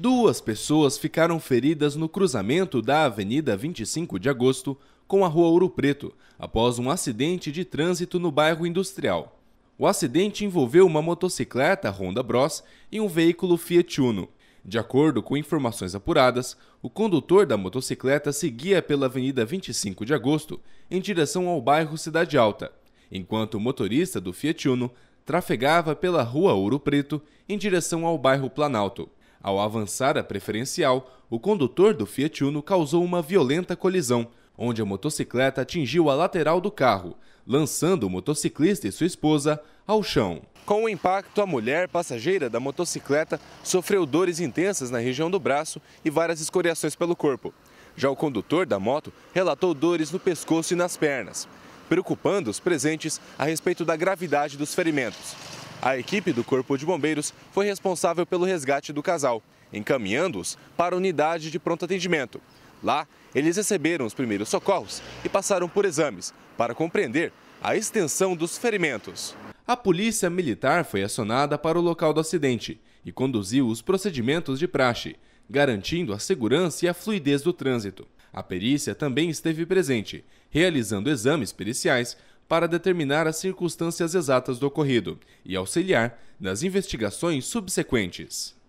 Duas pessoas ficaram feridas no cruzamento da Avenida 25 de Agosto com a Rua Ouro Preto, após um acidente de trânsito no bairro Industrial. O acidente envolveu uma motocicleta Honda Bros e um veículo Fiat Uno. De acordo com informações apuradas, o condutor da motocicleta seguia pela Avenida 25 de Agosto em direção ao bairro Cidade Alta, enquanto o motorista do Fiat Uno trafegava pela Rua Ouro Preto em direção ao bairro Planalto. Ao avançar a preferencial, o condutor do Fiat Uno causou uma violenta colisão, onde a motocicleta atingiu a lateral do carro, lançando o motociclista e sua esposa ao chão. Com o impacto, a mulher passageira da motocicleta sofreu dores intensas na região do braço e várias escoriações pelo corpo. Já o condutor da moto relatou dores no pescoço e nas pernas, preocupando os presentes a respeito da gravidade dos ferimentos. A equipe do Corpo de Bombeiros foi responsável pelo resgate do casal, encaminhando-os para a unidade de pronto atendimento. Lá, eles receberam os primeiros socorros e passaram por exames para compreender a extensão dos ferimentos. A polícia militar foi acionada para o local do acidente e conduziu os procedimentos de praxe, garantindo a segurança e a fluidez do trânsito. A perícia também esteve presente, realizando exames periciais para determinar as circunstâncias exatas do ocorrido e auxiliar nas investigações subsequentes.